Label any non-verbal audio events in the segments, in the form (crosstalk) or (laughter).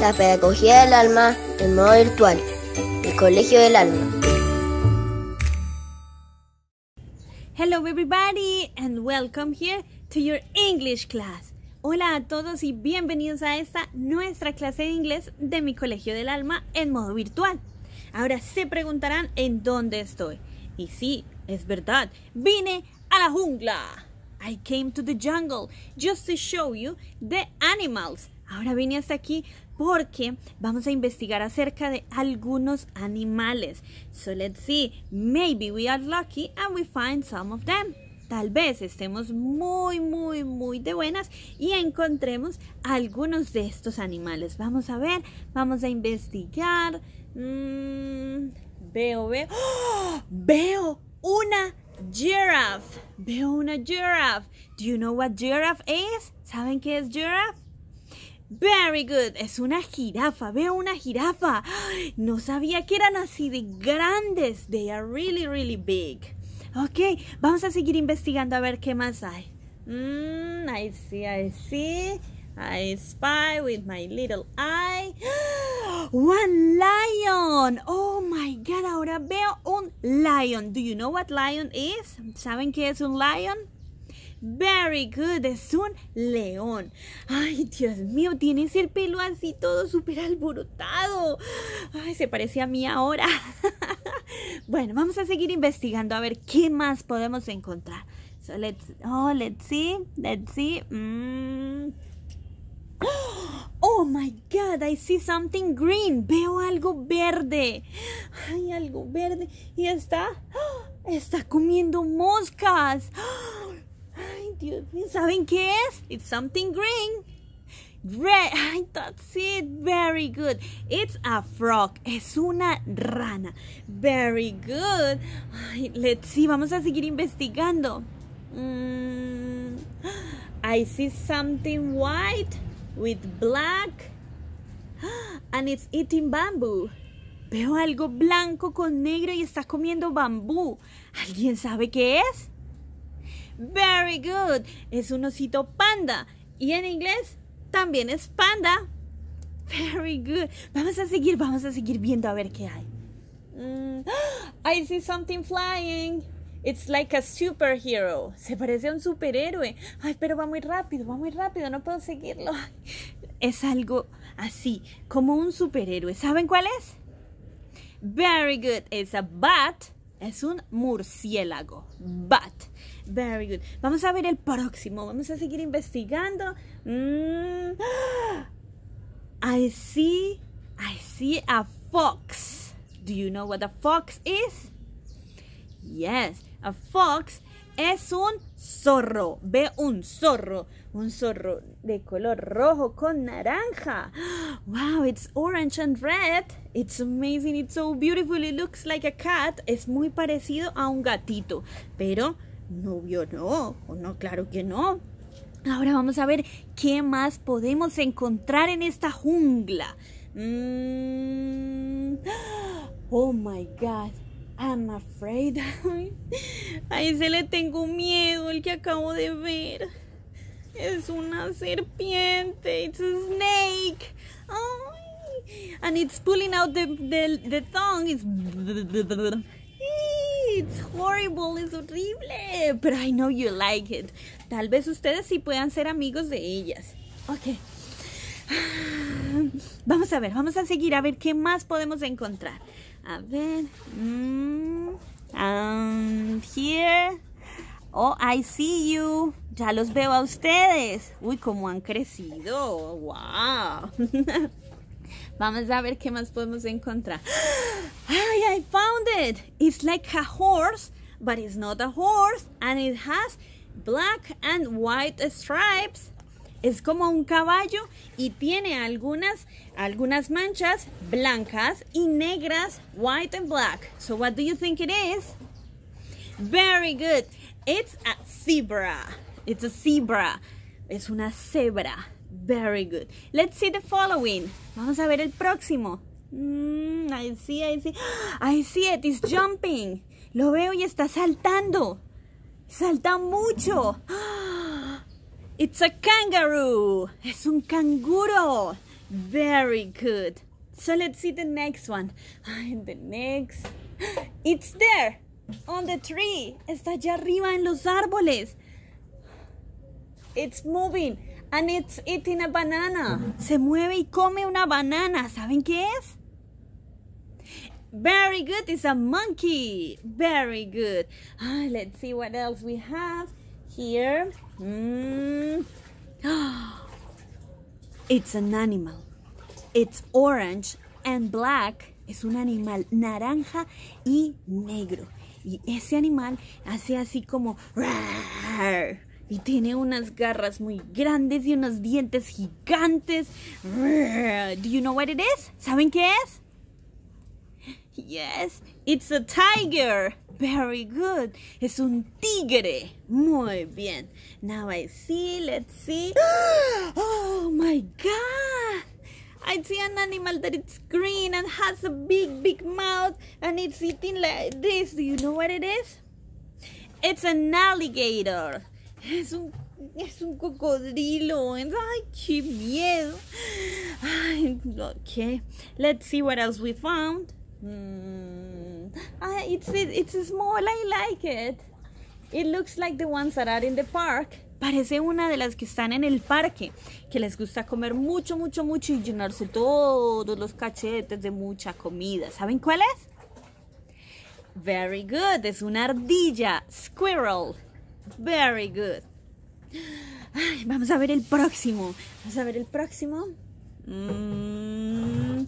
La pedagogía del alma en modo virtual. El colegio del alma. Hello everybody and welcome here to your English class. Hola a todos y bienvenidos a esta nuestra clase de inglés de mi colegio del alma en modo virtual. Ahora se preguntarán en dónde estoy. Y sí, es verdad, vine a la jungla. I came to the jungle just to show you the animals Ahora vine hasta aquí porque vamos a investigar acerca de algunos animales. So let's see, maybe we are lucky and we find some of them. Tal vez estemos muy, muy, muy de buenas y encontremos algunos de estos animales. Vamos a ver, vamos a investigar. Mm, veo, veo. ¡Oh! Veo una giraffe. Veo una giraffe. Do you know what giraffe is? ¿Saben qué es giraffe? Very good. Es una jirafa. Veo una jirafa. (gasps) No sabía que eran así de grandes. They are really, really big. Ok, vamos a seguir investigando a ver qué más hay. Mmm, I see, I see. I spy with my little eye. (gasps) One lion. Oh my god, ahora veo un lion. Do you know what lion is? ¿Saben qué es un lion? Very good, es un león. Ay, Dios mío, tienes el pelo así todo súper alborotado. Ay, se parece a mí ahora. (laughs) bueno, vamos a seguir investigando a ver qué más podemos encontrar. So let's, oh, let's see, let's see. Mm. Oh my God, I see something green. Veo algo verde. Ay, algo verde. Y está, (gasps) está comiendo moscas. ¿Saben qué es? It's something green. Red, I that's it, very good. It's a frog, es una rana. Very good. let's see, vamos a seguir investigando. Mm. I see something white with black and it's eating bamboo. Veo algo blanco con negro y está comiendo bambú. ¿Alguien sabe qué es? Very good. Es un osito panda. Y en inglés también es panda. (laughs) Very good. Vamos a seguir, vamos a seguir viendo a ver qué hay. Mm. (gasps) I see something flying. It's like a superhero. Se parece a un superhéroe. Ay, pero va muy rápido, va muy rápido, no puedo seguirlo. (laughs) Es algo así, como un superhéroe. ¿Saben cuál es? Very good. It's a bat. Es un murciélago. Bat. Very good. Vamos a ver el próximo. Vamos a seguir investigando. Mm. (gasps) I see, I see a fox. Do you know what a fox is? Yes, a fox es un zorro. Ve un zorro. Un zorro de color rojo con naranja. (gasps) Wow, it's orange and red. It's amazing. It's so beautiful. It looks like a cat. Es muy parecido a un gatito. Pero Novio no, o no, claro que no. Ahora vamos a ver qué más podemos encontrar en esta jungla. Mm. Oh my God, I'm afraid. A (laughs) ese le tengo miedo, el que acabo de ver. Es una serpiente. It's a snake. And it's pulling out the, the, the tongue. It's it's horrible, es horrible, but I know you like it. Tal vez ustedes sí puedan ser amigos de ellas. Ok. (sighs) Vamos a ver, vamos a seguir a ver qué más podemos encontrar. A ver. Mm, here. Oh, I see you. Ya los veo a ustedes. Uy, cómo han crecido. Wow. (laughs) vamos a ver qué más podemos encontrar. Ay, I found it! It's like a horse, but it's not a horse, and it has black and white stripes. Es como un caballo y tiene algunas, algunas manchas blancas y negras, white and black. So what do you think it is? Very good. It's a zebra. It's a zebra. Es una cebra. Very good. Let's see the following. Vamos a ver el próximo. Mmm, I see, I see. I see it, it's jumping. Lo veo y está saltando. Salta mucho. (gasps) It's a kangaroo. Es un canguro. Very good. So let's see the next one. The next. (gasps) It's there. On the tree. Está allá arriba en los árboles. It's moving. And it's eating a banana. Se mueve y come una banana. ¿Saben qué es? Very good is a monkey. Very good. Ah, let's see what else we have here. Mm. (gasps) It's an animal. It's orange and black. Es un animal naranja y negro. Y ese animal hace así como... y tiene unas garras muy grandes y unos dientes gigantes. Do you know what it is? ¿Saben qué es? Yes, it's a tiger. Very good. Es un tigre. Muy bien. Now I see, let's see. (gasps) Oh my god. I see an animal that it's green and has a big, big mouth and it's eating like this. Do you know what it is? It's an alligator. Es un, es un cocodrilo. Ay, qué miedo. Ay, okay, let's see what else we found. Mmm. it's small. I like it. It looks like the ones that are in the park. Parece una de las que están en el parque, que les gusta comer mucho, mucho, mucho y llenarse todos los cachetes de mucha comida. ¿Saben cuál es? Very good. Es una ardilla. Squirrel. Very good. vamos a ver el próximo. Vamos a ver el próximo. Mmm...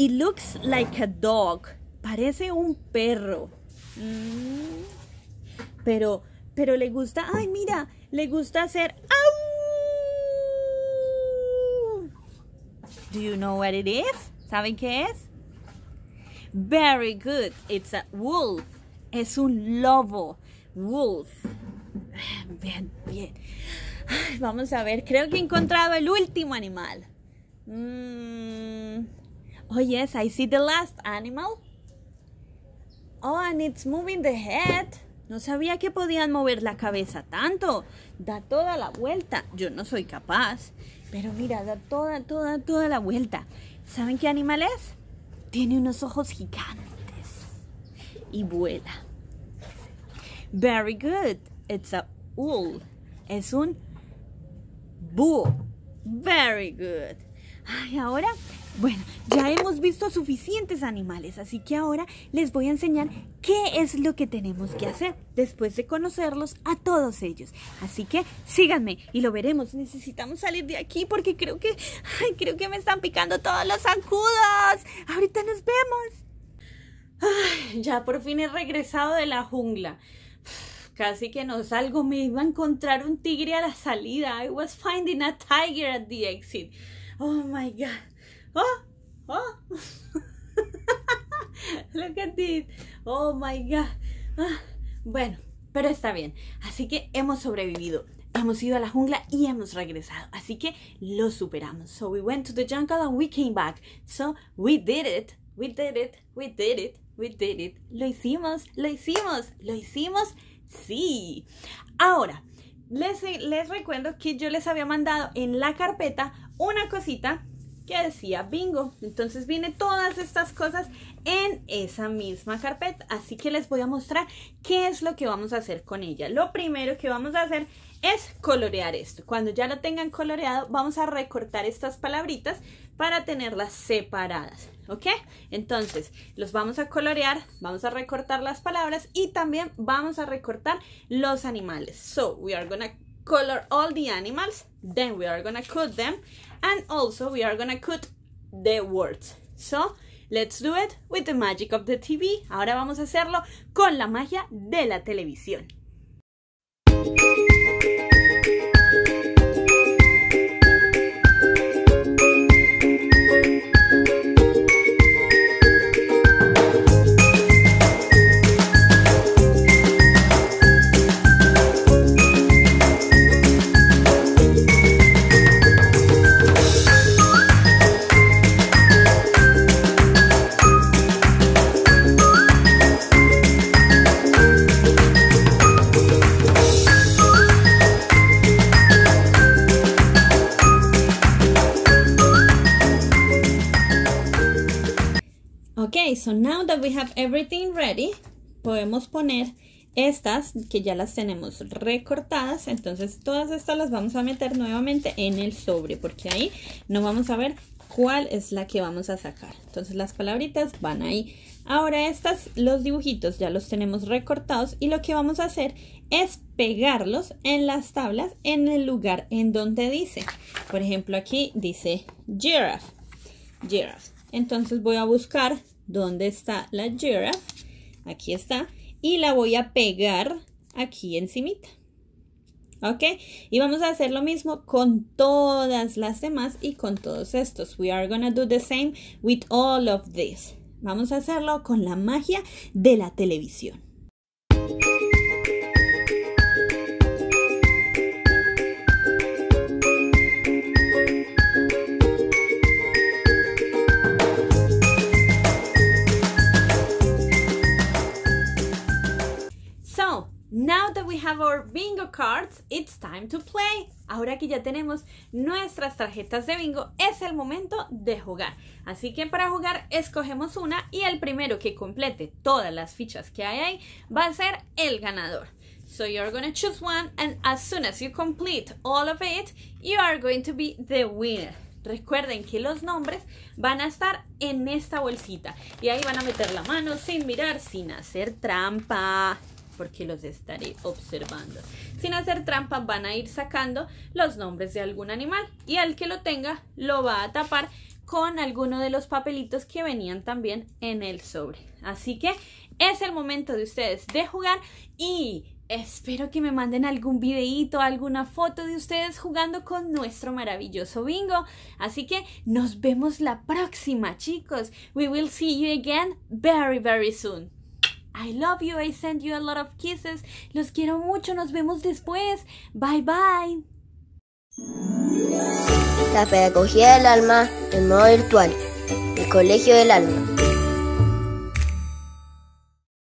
It looks like a dog. Parece un perro. Mm. Pero, pero le gusta, ay mira, le gusta hacer Do you know what it is? ¿Saben qué es? Very good. It's a wolf. Es un lobo. Wolf. Bien, bien. vamos a ver, creo que he encontrado el último animal. Mmm... Oh, yes, I see the last animal. Oh, and it's moving the head. No sabía que podían mover la cabeza tanto. Da toda la vuelta. Yo no soy capaz. Pero mira, da toda, toda, toda la vuelta. ¿Saben qué animal es? Tiene unos ojos gigantes. Y vuela. Very good. It's a bull. Es un búho. Very good. Ay, ahora bueno, ya hemos visto suficientes animales, así que ahora les voy a enseñar qué es lo que tenemos que hacer después de conocerlos a todos ellos. Así que síganme y lo veremos. Necesitamos salir de aquí porque creo que, creo que me están picando todos los zancudos. Ahorita nos vemos. ya por fin he regresado de la jungla. Casi que no salgo, me iba a encontrar un tigre a la salida. I was finding a tiger at the exit. Oh my god. Oh, oh. Look at this. Oh my God. Ah, bueno, pero está bien. Así que hemos sobrevivido. Hemos ido a la jungla y hemos regresado. Así que lo superamos. So we went to the jungle and we came back. So we did it. We did it. We did it. We did it. Lo hicimos. Lo hicimos. Lo hicimos. Sí. Ahora, les, les recuerdo que yo les había mandado en la carpeta una cosita que decía bingo. Entonces viene todas estas cosas en esa misma carpeta. Así que les voy a mostrar qué es lo que vamos a hacer con ella. Lo primero que vamos a hacer es colorear esto. Cuando ya lo tengan coloreado, vamos a recortar estas palabritas para tenerlas separadas, ¿ok? Entonces, los vamos a colorear, vamos a recortar las palabras y también vamos a recortar los animales. So, we are gonna color all the animals, then we are gonna cut them, and also we are gonna cut the words. So, let's do it with the magic of the TV. Ahora vamos a hacerlo con la magia de la televisión. Ok, so now that we have everything ready, podemos poner estas que ya las tenemos recortadas. Entonces todas estas las vamos a meter nuevamente en el sobre porque ahí no vamos a ver cuál es la que vamos a sacar. Entonces las palabritas van ahí. Ahora estas, los dibujitos ya los tenemos recortados y lo que vamos a hacer es pegarlos en las tablas en el lugar en donde dice. Por ejemplo aquí dice giraffe. Giraffe. Entonces voy a buscar dónde está la giraffe. Aquí está. Y la voy a pegar aquí encimita. ¿Ok? Y vamos a hacer lo mismo con todas las demás y con todos estos. We are gonna do the same with all of this. Vamos a hacerlo con la magia de la televisión. we have our bingo cards, it's time to play. Ahora que ya tenemos nuestras tarjetas de bingo, es el momento de jugar. Así que para jugar escogemos una y el primero que complete todas las fichas que hay ahí va a ser el ganador. So choose one and as soon as you complete all of it, you are going to be the winner. Recuerden que los nombres van a estar en esta bolsita y ahí van a meter la mano sin mirar, sin hacer trampa porque los estaré observando. Sin hacer trampas van a ir sacando los nombres de algún animal y al que lo tenga lo va a tapar con alguno de los papelitos que venían también en el sobre. Así que es el momento de ustedes de jugar y espero que me manden algún videíto, alguna foto de ustedes jugando con nuestro maravilloso bingo. Así que nos vemos la próxima, chicos. We will see you again very, very soon. I love you, I send you a lot of kisses. Los quiero mucho, nos vemos después. Bye bye. La pedagogía del alma en modo virtual. El colegio del alma.